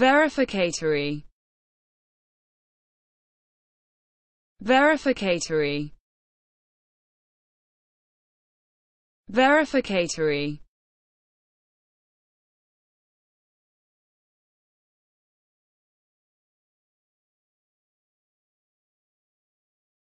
verificatory verificatory verificatory